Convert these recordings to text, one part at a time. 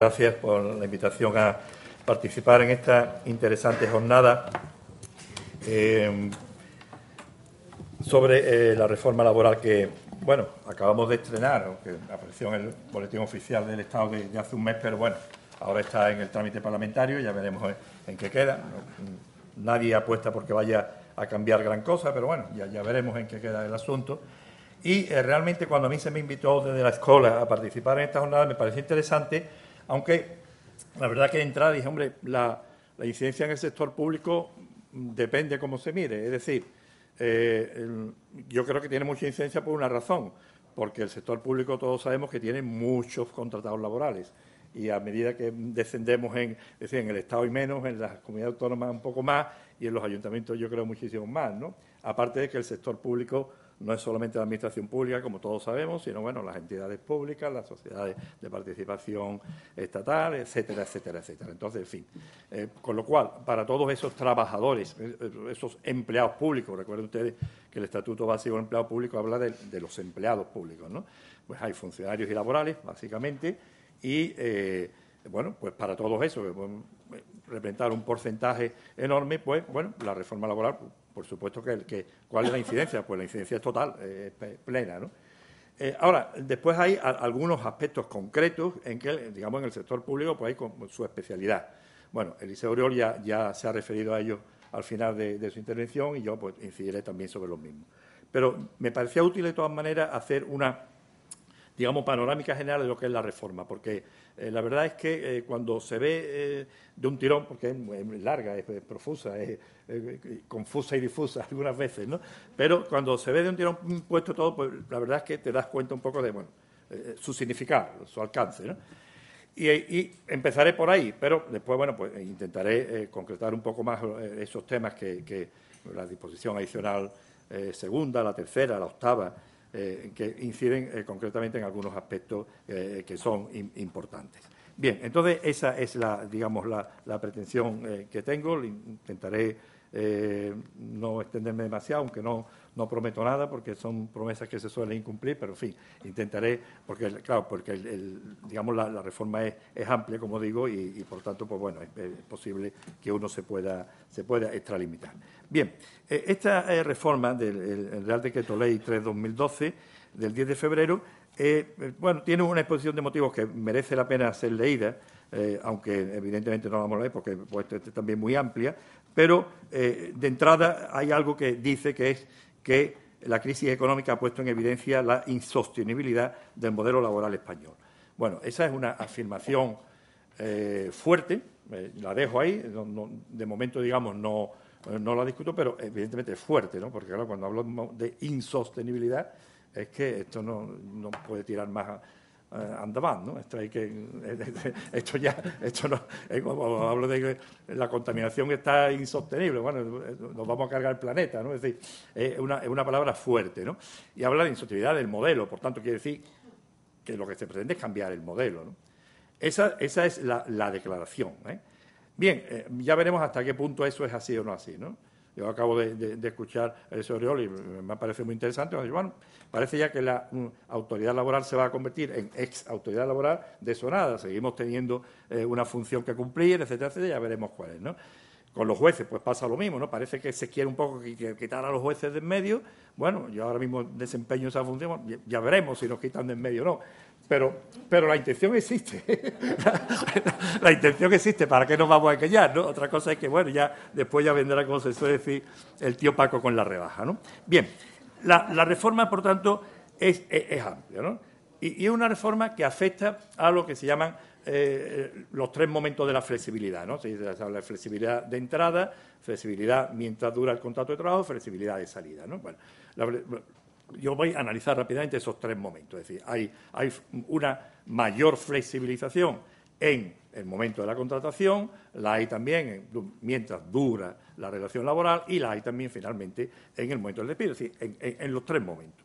Gracias por la invitación a participar en esta interesante jornada eh, sobre eh, la reforma laboral que, bueno, acabamos de estrenar, aunque apareció en el boletín oficial del Estado de, hace un mes, pero bueno, ahora está en el trámite parlamentario, ya veremos en, qué queda. nadie apuesta porque vaya a cambiar gran cosa, pero bueno, ya, veremos en qué queda el asunto. Y eh, realmente cuando a mí se me invitó desde la escuela a participar en esta jornada me pareció interesante aunque la verdad que entrar y dije, hombre, la, incidencia en el sector público depende cómo se mire. Es decir, eh, yo creo que tiene mucha incidencia por una razón, porque el sector público todos sabemos que tiene muchos contratados laborales. Y a medida que descendemos en, decir, en el Estado y menos, en las comunidades autónomas un poco más y en los ayuntamientos yo creo muchísimo más, ¿no? Aparte de que el sector público no es solamente la administración pública, como todos sabemos, sino bueno, las entidades públicas, las sociedades de participación estatal, etcétera, etcétera, etcétera. Entonces, en fin, eh, con lo cual, para todos esos trabajadores, eh, eh, esos empleados públicos, recuerden ustedes que el Estatuto Básico del Empleado Público habla de, los empleados públicos, ¿no? Pues hay funcionarios y laborales, básicamente, y bueno, pues para todos esos, que pueden representar un porcentaje enorme, pues bueno, la reforma laboral por supuesto que, ¿cuál es la incidencia? Pues la incidencia es total, plena, ¿no? Eh, ahora, después hay algunos aspectos concretos en que, digamos, en el sector público pues hay con, su especialidad. Bueno, Eliseo Oriol ya, se ha referido a ello al final de, su intervención y yo pues incidiré también sobre los mismos. Pero me parecía útil de todas maneras hacer una digamos, panorámica general de lo que es la reforma, porque eh, la verdad es que eh, cuando se ve eh, de un tirón, porque es, larga, es, profusa, es, confusa y difusa algunas veces, ¿no? Pero cuando se ve de un tirón puesto todo, pues la verdad es que te das cuenta un poco de, bueno, su significado, su alcance, ¿no? Y, empezaré por ahí, pero después, bueno, pues intentaré concretar un poco más esos temas que la disposición adicional segunda, la tercera, la octava, eh, que inciden eh, concretamente en algunos aspectos eh, que son importantes. Bien, entonces esa es la, digamos, la, la pretensión que tengo. Intentaré eh, no extenderme demasiado, aunque no, no prometo nada porque son promesas que se suelen incumplir, pero en fin, intentaré, porque claro, porque digamos la, reforma es, amplia, como digo, y, por tanto, pues bueno, es, posible que uno se pueda, se pueda extralimitar. Bien, eh, esta eh, reforma del Real Decreto Ley 3-2012 del 10 de febrero, bueno, tiene una exposición de motivos que merece la pena ser leída, aunque evidentemente no la vamos a leer porque pues, este es también muy amplia, pero, eh, de entrada, hay algo que dice que es que la crisis económica ha puesto en evidencia la insostenibilidad del modelo laboral español. Bueno, esa es una afirmación eh, fuerte, eh, la dejo ahí, de momento, digamos, no, la discuto, pero evidentemente es fuerte, ¿no? Porque claro, cuando hablamos de insostenibilidad, es que esto no, no puede tirar más eh, andaban, ¿no? Esto, esto ya, esto no, eh, hablo de que la contaminación está insostenible, bueno, nos vamos a cargar el planeta, ¿no? Es decir, es una, palabra fuerte, ¿no? Y habla de insostenibilidad del modelo, por tanto, quiere decir que lo que se pretende es cambiar el modelo, ¿no? Esa, es la, declaración, ¿eh? Bien, eh, ya veremos hasta qué punto eso es así o no así, ¿no? Yo acabo de, escuchar a ese Oriol y me parece muy interesante. Bueno, parece ya que la mm, autoridad laboral se va a convertir en ex autoridad laboral nada. Seguimos teniendo eh, una función que cumplir, etcétera, etcétera, ya veremos cuál es, ¿no? Con los jueces, pues pasa lo mismo, ¿no? Parece que se quiere un poco quitar a los jueces de en medio. Bueno, yo ahora mismo desempeño esa función, ya veremos si nos quitan de en medio o no. Pero, pero la intención existe. la, intención existe, ¿para qué nos vamos a engañar? ¿no? Otra cosa es que, bueno, ya después ya vendrá, como se suele decir, el tío Paco con la rebaja. ¿no? Bien, la, reforma, por tanto, es, amplia. ¿no? Y, es una reforma que afecta a lo que se llaman eh, los tres momentos de la flexibilidad. ¿no? Se habla la flexibilidad de entrada, flexibilidad mientras dura el contrato de trabajo, flexibilidad de salida. ¿no? Bueno, la, yo voy a analizar rápidamente esos tres momentos. Es decir, hay, una mayor flexibilización en el momento de la contratación, la hay también mientras dura la relación laboral y la hay también finalmente en el momento del despido, es decir, en, los tres momentos.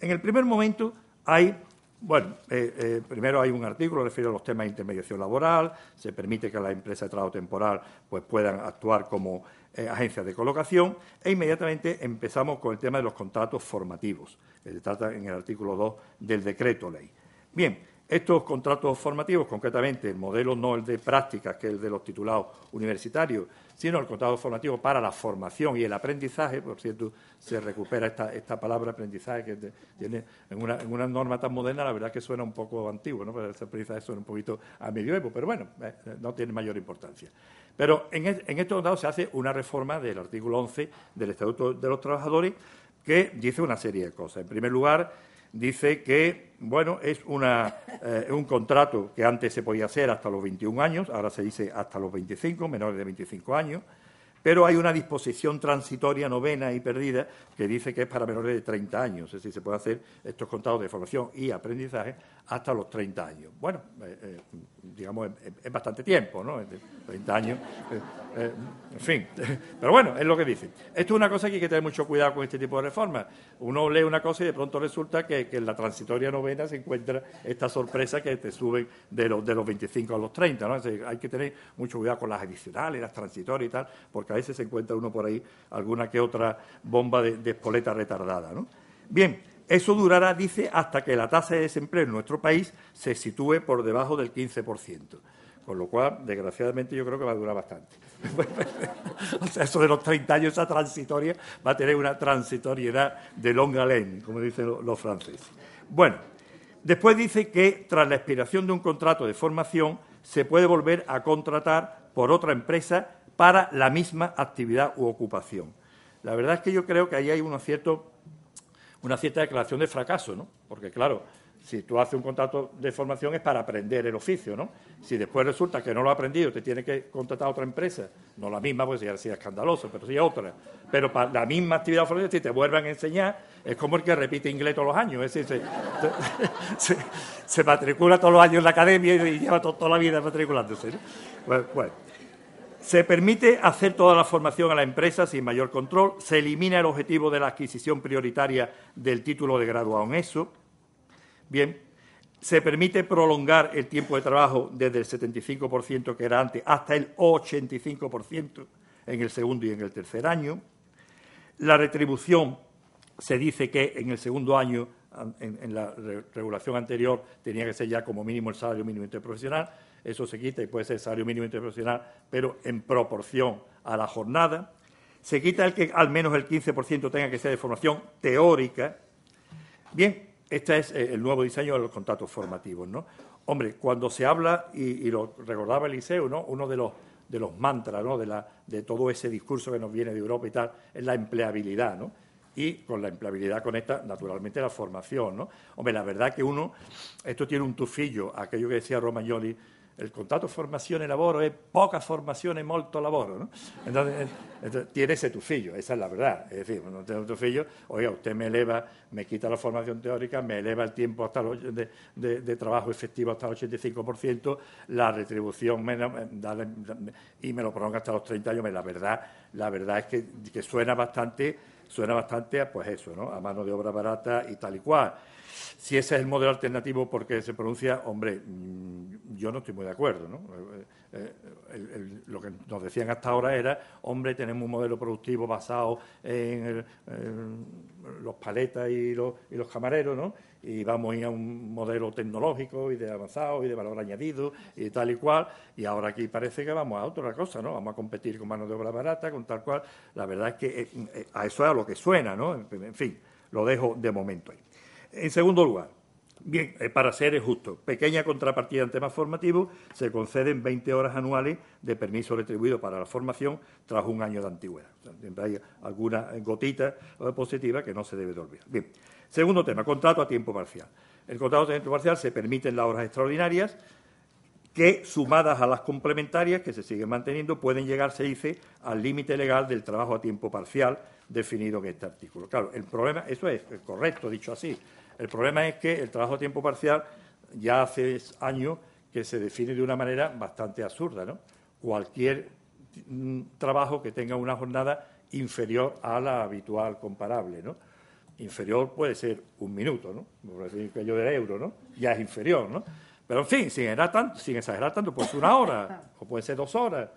En el primer momento hay, bueno, eh, eh, primero hay un artículo referido a los temas de intermediación laboral, se permite que las empresas de trabajo temporal pues, puedan actuar como eh, agencias de colocación e inmediatamente empezamos con el tema de los contratos formativos, que se trata en el artículo 2 del decreto ley. Bien, estos contratos formativos, concretamente el modelo no el de prácticas, que es el de los titulados universitarios, sino el contrato formativo para la formación y el aprendizaje, por cierto, se recupera esta, palabra aprendizaje que tiene en una, norma tan moderna, la verdad que suena un poco antiguo, ¿no? Pero aprendizaje suena un poquito a medioevo, pero bueno, eh, eh, no tiene mayor importancia. Pero en, estos contratos se hace una reforma del artículo 11 del Estatuto de los Trabajadores que dice una serie de cosas. En primer lugar, dice que, bueno, es una, eh, un contrato que antes se podía hacer hasta los 21 años, ahora se dice hasta los 25, menores de 25 años, pero hay una disposición transitoria novena y perdida que dice que es para menores de 30 años, es decir, se puede hacer estos contados de formación y aprendizaje hasta los 30 años. Bueno, eh, eh, digamos, es, bastante tiempo, ¿no? 30 años, eh, en fin. Pero bueno, es lo que dice. Esto es una cosa que hay que tener mucho cuidado con este tipo de reformas. Uno lee una cosa y de pronto resulta que, en la transitoria novena se encuentra esta sorpresa que te suben de los, de los 25 a los 30, ¿no? hay que tener mucho cuidado con las adicionales, las transitorias y tal, porque veces se encuentra uno por ahí alguna que otra bomba de, espoleta retardada. ¿no? Bien, eso durará, dice, hasta que la tasa de desempleo en nuestro país se sitúe por debajo del 15%. Con lo cual, desgraciadamente, yo creo que va a durar bastante. o sea, eso de los 30 años, esa transitoria, va a tener una transitoriedad de longa lane, como dicen los franceses. Bueno, después dice que tras la expiración de un contrato de formación se puede volver a contratar por otra empresa para la misma actividad u ocupación. La verdad es que yo creo que ahí hay una cierta declaración de fracaso, ¿no? Porque, claro, si tú haces un contrato de formación es para aprender el oficio, ¿no? Si después resulta que no lo ha aprendido, te tiene que contratar a otra empresa, no la misma, pues ya sería escandaloso, pero sí a otra. Pero para la misma actividad formación, si te vuelven a enseñar, es como el que repite inglés todos los años. Es decir, se, matricula todos los años en la academia y, lleva toda la vida matriculándose. ¿no? Bueno, bueno, se permite hacer toda la formación a la empresa sin mayor control, se elimina el objetivo de la adquisición prioritaria del título de graduado en ESO. Bien, se permite prolongar el tiempo de trabajo desde el 75% que era antes hasta el 85% en el segundo y en el tercer año. La retribución se dice que en el segundo año, en, la regulación anterior, tenía que ser ya como mínimo el salario mínimo interprofesional eso se quita y puede ser salario mínimo interprofesional, pero en proporción a la jornada. Se quita el que al menos el 15% tenga que ser de formación teórica. Bien, este es eh, el nuevo diseño de los contratos formativos, ¿no? Hombre, cuando se habla, y, lo recordaba Eliseo, ¿no? Uno de los, mantras, ¿no? De, la, de todo ese discurso que nos viene de Europa y tal, es la empleabilidad, ¿no? y con la empleabilidad conecta naturalmente la formación, Hombre, la verdad que uno, esto tiene un tufillo, aquello que decía Romagnoli el contrato formación y laboro es poca formación y molto laboro, ¿no? Eh, entonces, tiene ese tufillo, esa es la verdad. Es decir, cuando tengo tu tufillo, oiga, usted me eleva, me quita la formación teórica, me eleva el tiempo hasta de, trabajo efectivo hasta el 85%, la retribución y me lo prolonga hasta los 30 años. La verdad, la verdad es que, que suena bastante, suena bastante a, pues eso, ¿no? A mano de obra barata y tal y cual. Si ese es el modelo alternativo porque se pronuncia, hombre, yo no estoy muy de acuerdo. ¿no? Eh, eh, eh, lo que nos decían hasta ahora era, hombre, tenemos un modelo productivo basado en, los paletas y los, y los, camareros, ¿no? y vamos a ir a un modelo tecnológico y de avanzado y de valor añadido y tal y cual, y ahora aquí parece que vamos a otra cosa, ¿no? vamos a competir con mano de obra barata, con tal cual. La verdad es que a eso es a lo que suena, ¿no? en fin, lo dejo de momento ahí. En segundo lugar, Bien, eh, para ser justo, pequeña contrapartida en temas formativos, se conceden 20 horas anuales de permiso retribuido para la formación tras un año de antigüedad. hay alguna gotita eh, positiva que no se debe de olvidar. Bien, segundo tema, contrato a tiempo parcial. El contrato a tiempo parcial se permiten las horas extraordinarias que, sumadas a las complementarias que se siguen manteniendo, pueden llegar, se dice, al límite legal del trabajo a tiempo parcial definido en este artículo. Claro, el problema, eso es correcto dicho así. El problema es que el trabajo a tiempo parcial ya hace años que se define de una manera bastante absurda. ¿no? Cualquier mm, trabajo que tenga una jornada inferior a la habitual comparable. ¿no? Inferior puede ser un minuto, ¿no? por decir que yo del euro, ¿no? ya es inferior. ¿no? Pero en fin, sin exagerar tanto, pues puede ser una hora o puede ser dos horas,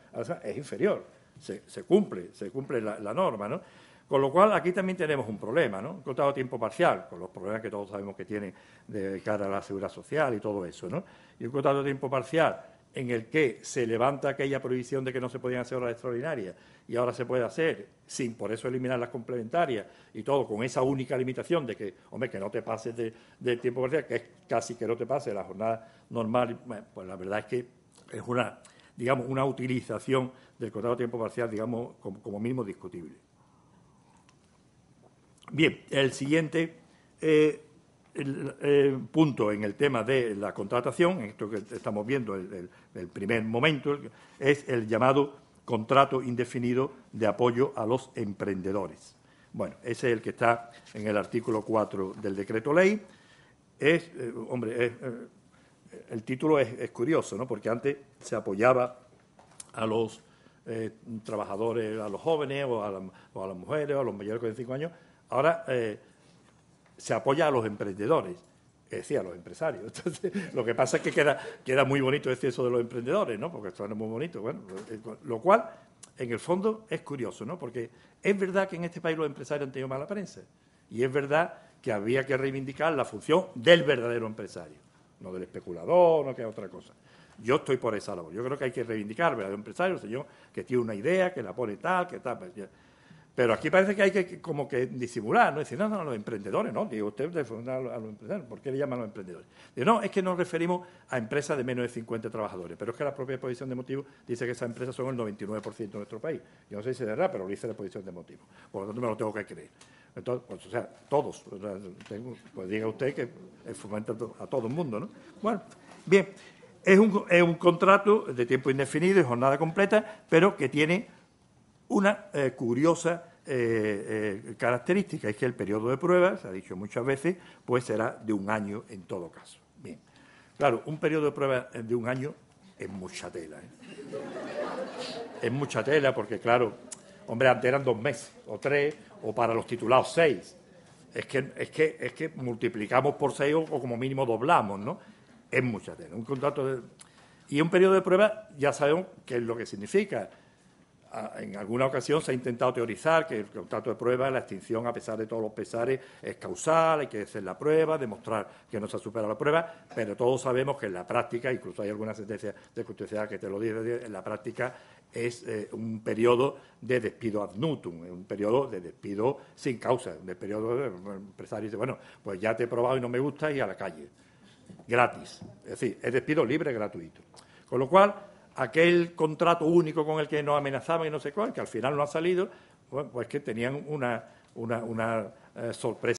es inferior. Se, cumple, se cumple la, la norma, ¿no? Con lo cual, aquí también tenemos un problema, ¿no? Contrato tiempo parcial, con los problemas que todos sabemos que tiene de cara a la seguridad social y todo eso, ¿no? Y un contrato tiempo parcial en el que se levanta aquella prohibición de que no se podían hacer horas extraordinarias y ahora se puede hacer sin por eso eliminar las complementarias y todo con esa única limitación de que, hombre, que no te pases del de tiempo parcial, que es casi que no te pase la jornada normal, pues la verdad es que es una, digamos, una utilización del contrato de tiempo parcial, digamos, como, como mínimo discutible. Bien, el siguiente eh, eh, punto en el tema de la contratación, esto que estamos viendo, el, primer momento, es el llamado contrato indefinido de apoyo a los emprendedores. Bueno, ese es el que está en el artículo 4 del decreto ley. Es, eh, hombre, el título es, curioso, ¿no? Porque antes se apoyaba a los trabajadores, a los jóvenes o a, las mujeres o a los mayores de 45 años, Ahora eh, se apoya a los emprendedores, es decir, a los empresarios. Entonces, lo que pasa es que queda, queda muy bonito decir eso de los emprendedores, ¿no? Porque suena muy bonito. Bueno, eh, lo cual, en el fondo, es curioso, ¿no? Porque es verdad que en este país los empresarios han tenido mala prensa. Y es verdad que había que reivindicar la función del verdadero empresario, no del especulador, no que otra cosa. Yo estoy por esa labor. Yo creo que hay que reivindicar al verdadero empresario, el señor que tiene una idea, que la pone tal, que tal. Pues, pero aquí parece que hay que como que disimular, ¿no? Decir, no, no, los emprendedores, no, digo, usted a los emprendedores, ¿por qué le llaman a los emprendedores? Digo, no, es que nos referimos a empresas de menos de 50 trabajadores, pero es que la propia exposición de motivos dice que esas empresas son el 99% de nuestro país. Yo no sé si es verdad, pero lo dice la exposición de motivos, por lo tanto me lo tengo que creer. Entonces, pues, o sea, todos, pues diga usted que fomenta a todo el mundo, ¿no? Bueno, bien, es un, contrato de tiempo indefinido y jornada completa, pero que tiene una eh, curiosa eh, eh, característica es que el periodo de prueba se ha dicho muchas veces, pues será de un año en todo caso. Bien, claro, un periodo de prueba de un año es mucha tela. ¿eh? es mucha tela porque, claro, hombre, antes eran dos meses o tres, o para los titulados seis. Es que, es que, es que multiplicamos por seis o, como mínimo doblamos, ¿no? Es mucha tela. Un contrato y un periodo de prueba ya sabemos qué es lo que significa en alguna ocasión se ha intentado teorizar que el contrato de prueba, la extinción, a pesar de todos los pesares, es causal, hay que hacer la prueba, demostrar que no se ha superado la prueba, pero todos sabemos que en la práctica, incluso hay alguna sentencia de justicia que te lo dice, en la práctica es eh, un periodo de despido ad nutum, un periodo de despido sin causa, un periodo de empresario dice, bueno, pues ya te he probado y no me gusta y a la calle, gratis, es decir, es despido libre gratuito. Con lo cual, aquel contrato único con el que nos amenazaban y no sé cuál, que al final no ha salido, pues que tenían una, una, eh, sorpresa.